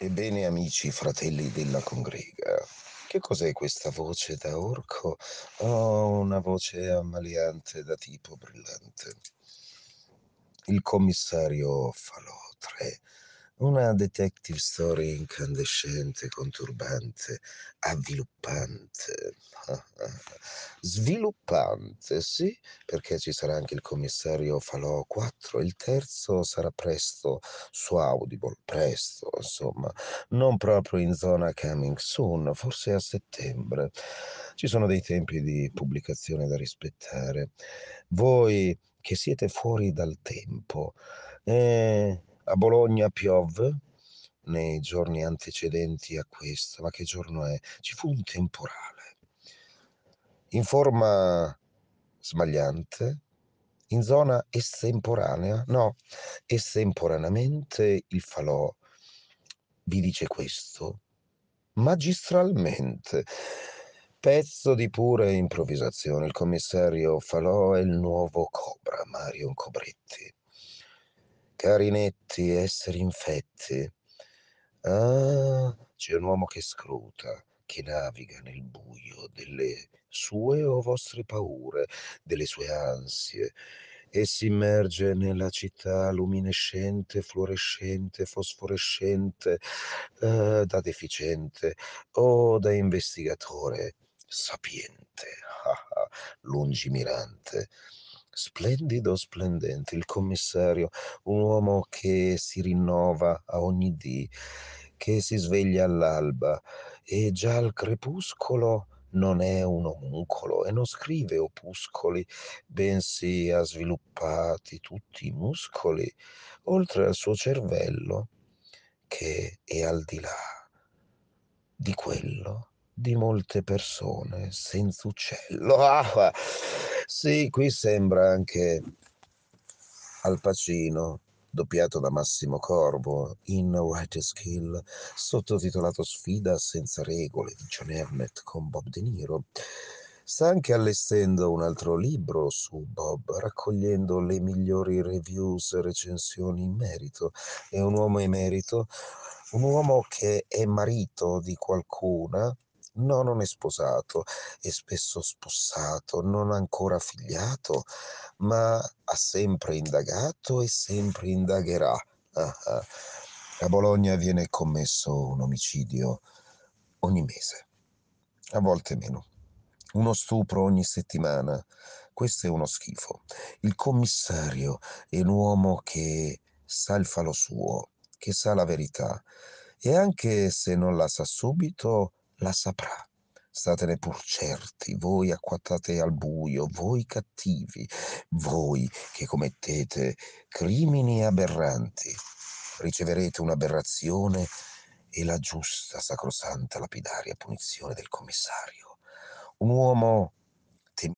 Ebbene amici, fratelli della congrega, che cos'è questa voce da orco? Oh, una voce ammaliante da tipo brillante. Il commissario Falotre una detective story incandescente, conturbante, avviluppante. Sviluppante, sì, perché ci sarà anche il commissario Falò 4, il terzo sarà presto su Audible, presto, insomma, non proprio in zona coming soon, forse a settembre. Ci sono dei tempi di pubblicazione da rispettare. Voi che siete fuori dal tempo, eh, a Bologna piove nei giorni antecedenti a questo, ma che giorno è? Ci fu un temporale in forma smagliante, in zona estemporanea, no, estemporaneamente il falò vi dice questo, magistralmente. Pezzo di pura improvvisazione, il commissario Falò è il nuovo Cobra, Marion Cobretti carinetti, esseri infetti. Ah, c'è un uomo che scruta, che naviga nel buio delle sue o vostre paure, delle sue ansie, e si immerge nella città luminescente, fluorescente, fosforescente, eh, da deficiente o da investigatore sapiente, ah, ah, lungimirante splendido, splendente, il commissario, un uomo che si rinnova a ogni dì, che si sveglia all'alba e già al crepuscolo non è un omuncolo e non scrive opuscoli, bensì ha sviluppati tutti i muscoli, oltre al suo cervello che è al di là di quello di molte persone senza uccello. Ah, sì, qui sembra anche Al Pacino, doppiato da Massimo Corvo in Righteous Kill, sottotitolato Sfida senza regole di John Hermet con Bob De Niro. Sta anche allestendo un altro libro su Bob, raccogliendo le migliori reviews e recensioni in merito. È un uomo emerito, un uomo che è marito di qualcuna, no, non è sposato, è spesso spossato, non ancora figliato, ma ha sempre indagato e sempre indagherà. A Bologna viene commesso un omicidio ogni mese, a volte meno. Uno stupro ogni settimana. Questo è uno schifo. Il commissario è un uomo che sa il falo suo, che sa la verità e anche se non la sa subito, la saprà. Statene pur certi, voi acquattate al buio, voi cattivi, voi che commettete crimini aberranti, riceverete un'aberrazione e la giusta, sacrosanta, lapidaria punizione del commissario. Un uomo